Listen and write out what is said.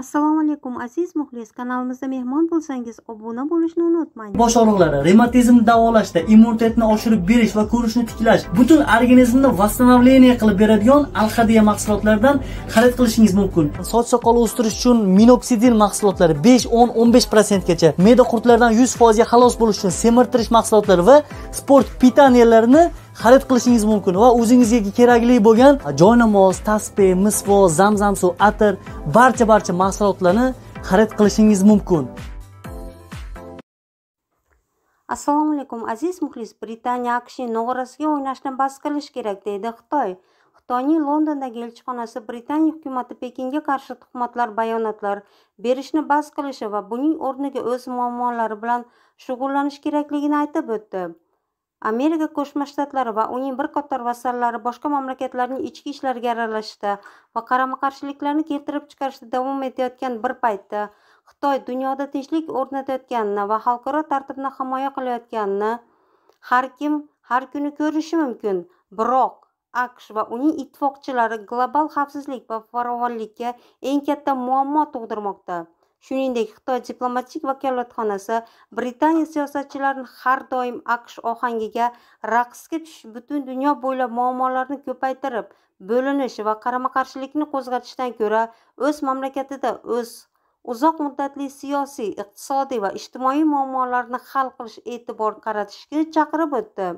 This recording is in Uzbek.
assalomu alaykum aziz muxlis kanalimizda mehmon bo'lsangiz obuna bo'lishni unutmang bosh og'riqlari revmatizmni davolashda immunitetni oshirib berish va ko'rishni tiklash butun organizmni восстановление qilib beradigan alxadiya mahsulotlardan xarid qilishingiz mumkin soch soqol o'stirish uchun minoksidin mahsulotlari 5 10 15 gacha, me'da qurtlaridan 100 ga xalos bo'lish uchun semirtirish mahsulotlari va sport pitaniyalarini xarid qilishingiz mumkin va o'zingizga kerakli bo'lgan joynamoz tasbeh misvo zamzam suv atir barcha barcha mahsulotlarni xarid qilishingiz mumkin assalomu alaykum aziz muxlis britaniya aqshning nog'orasiga o'ynashni bas qilish kerak deydi xitoy xitoyning londondagi elchixonasi britaniya hukumati pekinga qarshi tuhmatlar bayonotlar berishni bas qilishi va buning o'rniga o'z muammolari bilan shug'ullanish kerakligini aytib o'tdi amerika qo'shma shtatlari va uning bir qator vasallari boshqa mamlakatlarning ichki ishlariga aralashishda va qarama qarshiliklarni keltirib chiqarishda davom etayotgan bir paytda xitoy dunyoda tinchlik o'rnatayotganini va xalqaro tartibni himoya qilayotganini har kim har kuni ko'rishi mumkin biroq aqsh va uning ittifoqchilari global xavfsizlik va farovonlikka eng katta muammo tug'dirmoqda shuningdek xitoy diplomatik vakolatxonasi britaniya siyosatchilarini har doim aqsh ohangiga raqsga tushish butun dunyo bo'ylab muammolarni ko'paytirib bo'linish va qarama qarshilikni qo'zg'atishdan ko'ra o'z mamlakatida o'z uzoq muddatli siyosiy iqtisodiy va ijtimoiy muammolarni hal qilish e'tibor qaratishga chaqirib o'tdi